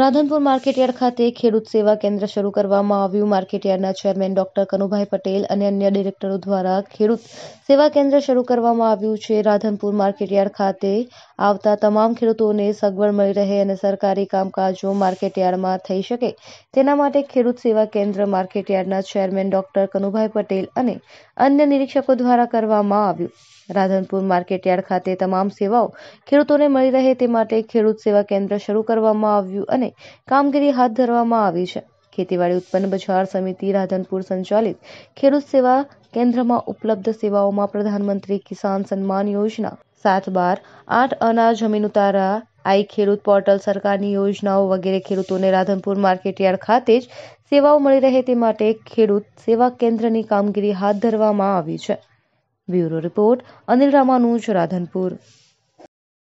Radhanpur market yard ખાતે ખેડૂત સેવા કેન્દ્ર શરૂ કરવામાં આવ્યું માર્કેટયાર્ડના ચેરમેન ડોક્ટર કનુભાઈ પટેલ અને અન્ય ડિરેક્ટરો દ્વારા ખેડૂત સેવા કેન્દ્ર શરૂ કરવામાં આવ્યું છે રાધનપુર માર્કેટયાર્ડ ખાતે આવતા તમામ ખેડૂતોને સગવડ મળી રહે અને સરકારી કામકાજો માર્કેટયાર્ડમાં થઈ શકે તેના માટે ખેડૂત સેવા કેન્દ્ર માર્કેટયાર્ડના ચેરમેન ડોક્ટર કનુભાઈ પટેલ અને અન્ય નિરીક્ષકો દ્વારા કરવામાં આવ્યું રાધનપુર માર્કેટયાર્ડ ખાતે તમામ સેવાઓ ખેડૂતોને મળી રહે તે માટે ખેડૂત સેવા કેન્દ્ર શરૂ કરવામાં આવ્યું અને કામગીરી હાથ ધરવામાં આવી છે ખેતીવાડી ઉત્પન્ન બજાર સમિતિ રાધનપુર સંચાલિત ખેડૂત સેવા કેન્દ્રમાં ઉપલબ્ધ સેવાઓમાં પ્રધાનમંત્રી કિસાન સન્માન યોજના સાત બાર આઠ અનાજ જમીન ઉતારા આઈ ખેડૂત પોર્ટલ સરકારની યોજનાઓ વગેરે ખેડૂતોને રાધનપુર માર્કેટયાર્ડ ખાતે જ સેવાઓ મળી રહે તે માટે ખેડૂત સેવા કેન્દ્રની કામગીરી હાથ ધરવામાં આવી છે બ્યુરો રિપોર્ટ અનિલ રામાનુજ રાધનપુર